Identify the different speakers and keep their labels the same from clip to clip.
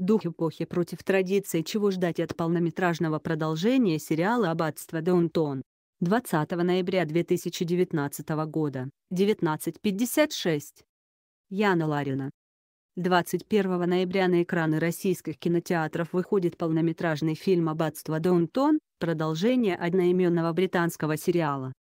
Speaker 1: Дух эпохи против традиции чего ждать от полнометражного продолжения сериала «Аббатство Даунтон». 20 ноября 2019 года, 19.56. Яна Ларина. 21 ноября на экраны российских кинотеатров выходит полнометражный фильм «Аббатство Даунтон», продолжение одноименного британского сериала.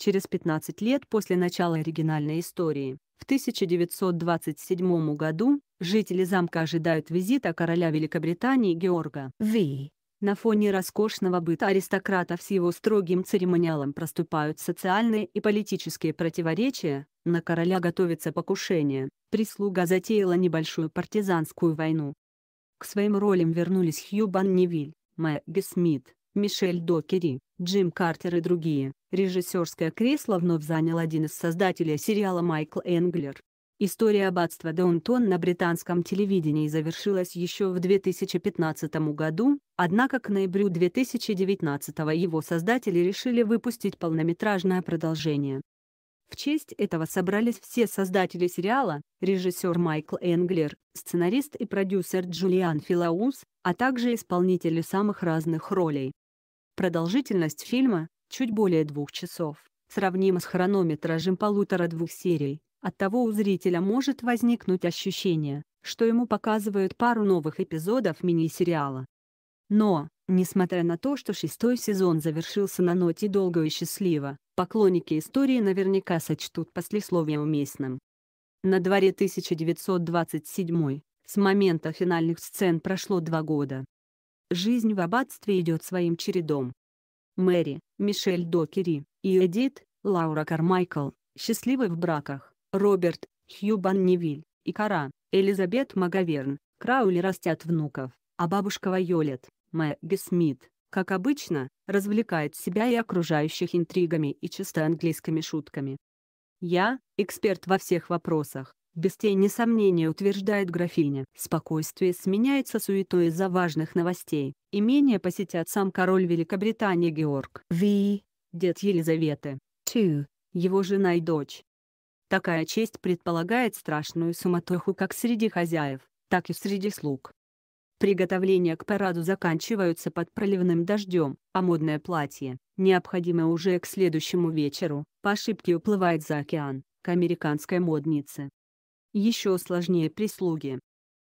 Speaker 1: Через 15 лет после начала оригинальной истории, в 1927 году, жители замка ожидают визита короля Великобритании Георга V. На фоне роскошного быта аристократов с его строгим церемониалом проступают социальные и политические противоречия, на короля готовится покушение, прислуга затеяла небольшую партизанскую войну. К своим ролям вернулись Хью Баннивиль, Мэгги Смит, Мишель Докери, Джим Картер и другие. Режиссерское кресло вновь занял один из создателей сериала Майкл Энглер. История аббатства Даунтон на британском телевидении завершилась еще в 2015 году, однако к ноябрю 2019 его создатели решили выпустить полнометражное продолжение. В честь этого собрались все создатели сериала, режиссер Майкл Энглер, сценарист и продюсер Джулиан Филаус, а также исполнители самых разных ролей. Продолжительность фильма – чуть более двух часов. Сравнима с хронометражем полутора-двух серий. Оттого у зрителя может возникнуть ощущение, что ему показывают пару новых эпизодов мини-сериала. Но, несмотря на то, что шестой сезон завершился на ноте долго и счастливо, поклонники истории наверняка сочтут послесловие уместным. На дворе 1927 с момента финальных сцен прошло два года. Жизнь в аббатстве идет своим чередом. Мэри, Мишель Докери, и Эдит, Лаура Кармайкл, счастливы в браках, Роберт, Хью Невиль, и Кара, Элизабет Магаверн, Краули растят внуков, а бабушка Вайолет, Мэгги Смит, как обычно, развлекает себя и окружающих интригами и чисто английскими шутками. Я – эксперт во всех вопросах, без тени сомнения утверждает графиня. Спокойствие сменяется суетой из-за важных новостей. Имение посетят сам король Великобритании Георг V, дед Елизаветы, II, его жена и дочь. Такая честь предполагает страшную суматоху как среди хозяев, так и среди слуг. Приготовления к параду заканчиваются под проливным дождем, а модное платье, необходимое уже к следующему вечеру, по ошибке уплывает за океан, к американской моднице еще сложнее прислуги.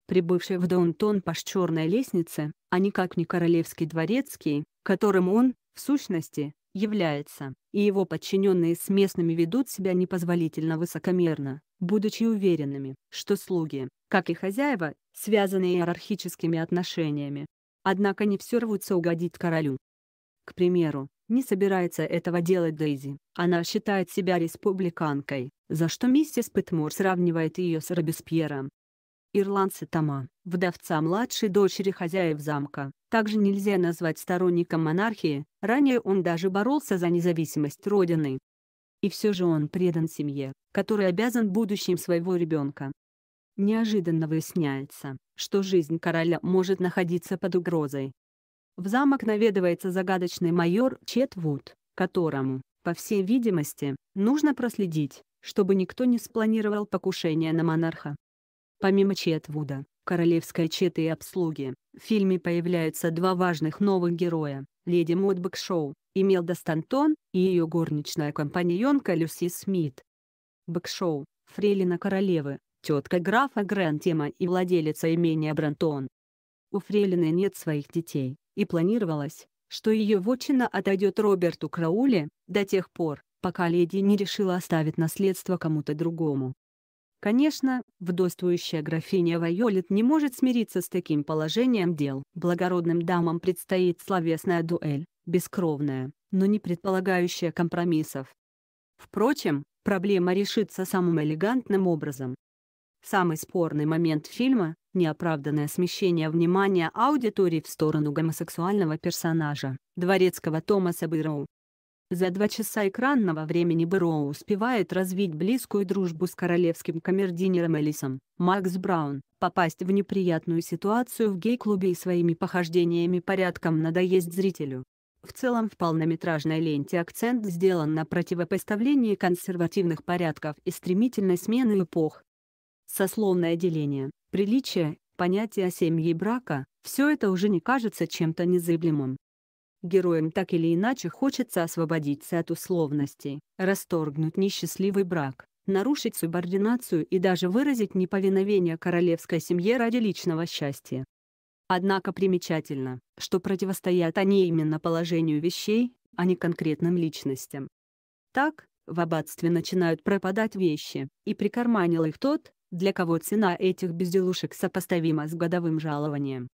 Speaker 1: Прибывший в Даунтон по черной лестнице, а никак не королевский дворецкий, которым он, в сущности, является, и его подчиненные с местными ведут себя непозволительно высокомерно, будучи уверенными, что слуги, как и хозяева, связаны иерархическими отношениями. Однако не все рвутся угодить королю. К примеру, не собирается этого делать Дейзи. Она считает себя республиканкой, за что миссис Пэтмур сравнивает ее с Робеспьером. Ирландцы Тома, вдовца младшей дочери хозяев замка, также нельзя назвать сторонником монархии, ранее он даже боролся за независимость родины. И все же он предан семье, который обязан будущим своего ребенка. Неожиданно выясняется, что жизнь короля может находиться под угрозой, в замок наведывается загадочный майор Вуд, которому, по всей видимости, нужно проследить, чтобы никто не спланировал покушение на монарха. Помимо Вуда, королевской четы и обслуги, в фильме появляются два важных новых героя – леди Модбек Шоу, и Стантон, и ее горничная компаньонка Люси Смит. Бэкшоу, фрелина королевы, тетка графа Грантема и владелица имения Брантон. У фрелины нет своих детей, и планировалось, что ее вотчина отойдет Роберту Крауле до тех пор, пока леди не решила оставить наследство кому-то другому. Конечно, вдовствующая графиня Вайолет не может смириться с таким положением дел. Благородным дамам предстоит словесная дуэль, бескровная, но не предполагающая компромиссов. Впрочем, проблема решится самым элегантным образом. Самый спорный момент фильма — неоправданное смещение внимания аудитории в сторону гомосексуального персонажа, дворецкого Томаса Бэроу. За два часа экранного времени Бэроу успевает развить близкую дружбу с королевским камердинером Элисом, Макс Браун, попасть в неприятную ситуацию в гей-клубе и своими похождениями порядком надоест зрителю. В целом в полнометражной ленте акцент сделан на противопоставлении консервативных порядков и стремительной смены эпох, сословное деление, приличие, понятие о семье и брака – все это уже не кажется чем-то незыблемым. Героям так или иначе хочется освободиться от условностей, расторгнуть несчастливый брак, нарушить субординацию и даже выразить неповиновение королевской семье ради личного счастья. Однако примечательно, что противостоят они именно положению вещей, а не конкретным личностям. Так, в аббатстве начинают пропадать вещи, и прикарманил их тот, для кого цена этих безделушек сопоставима с годовым жалованием.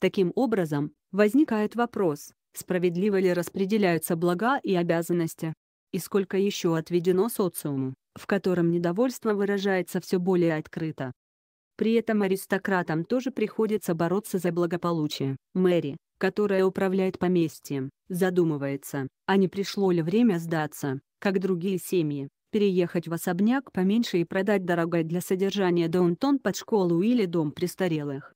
Speaker 1: Таким образом, возникает вопрос, справедливо ли распределяются блага и обязанности, и сколько еще отведено социуму, в котором недовольство выражается все более открыто. При этом аристократам тоже приходится бороться за благополучие. Мэри, которая управляет поместьем, задумывается, а не пришло ли время сдаться, как другие семьи, переехать в особняк поменьше и продать дорогой для содержания даунтон под школу или дом престарелых.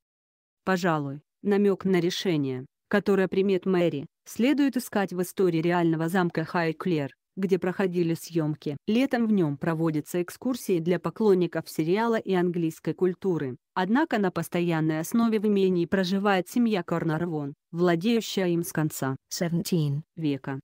Speaker 1: Пожалуй, намек на решение, которое примет Мэри, следует искать в истории реального замка Хайклер, где проходили съемки. Летом в нем проводятся экскурсии для поклонников сериала и английской культуры. Однако на постоянной основе в имении проживает семья Корнарвон, владеющая им с конца 17 века.